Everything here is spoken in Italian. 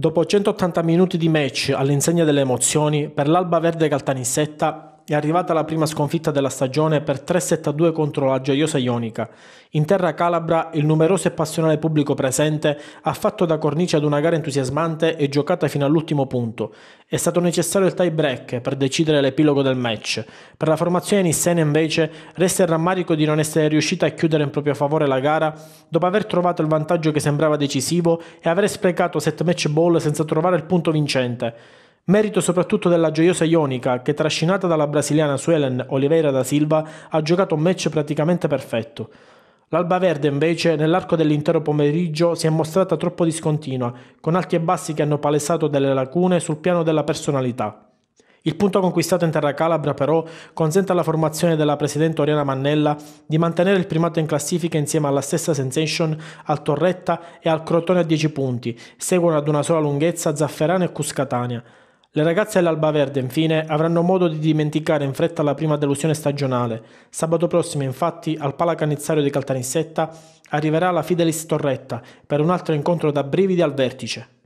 Dopo 180 minuti di match all'insegna delle emozioni, per l'Alba Verde Caltanissetta è arrivata la prima sconfitta della stagione per 3-7-2 contro la gioiosa Ionica. In terra calabra il numeroso e passionale pubblico presente ha fatto da cornice ad una gara entusiasmante e giocata fino all'ultimo punto. È stato necessario il tie break per decidere l'epilogo del match. Per la formazione nissena invece resta il rammarico di non essere riuscita a chiudere in proprio favore la gara dopo aver trovato il vantaggio che sembrava decisivo e aver sprecato 7 match ball senza trovare il punto vincente. Merito soprattutto della gioiosa Ionica che trascinata dalla brasiliana Suelen Oliveira da Silva ha giocato un match praticamente perfetto. L'Alba Verde invece nell'arco dell'intero pomeriggio si è mostrata troppo discontinua, con alti e bassi che hanno palesato delle lacune sul piano della personalità. Il punto conquistato in terra calabra però consente alla formazione della presidente Oriana Mannella di mantenere il primato in classifica insieme alla stessa Sensation, al Torretta e al Crotone a 10 punti, seguono ad una sola lunghezza Zafferano e Cuscatania. Le ragazze all'Alba Verde, infine, avranno modo di dimenticare in fretta la prima delusione stagionale. Sabato prossimo, infatti, al Palacanizzario di Caltanissetta arriverà la Fidelis Torretta per un altro incontro da brividi al vertice.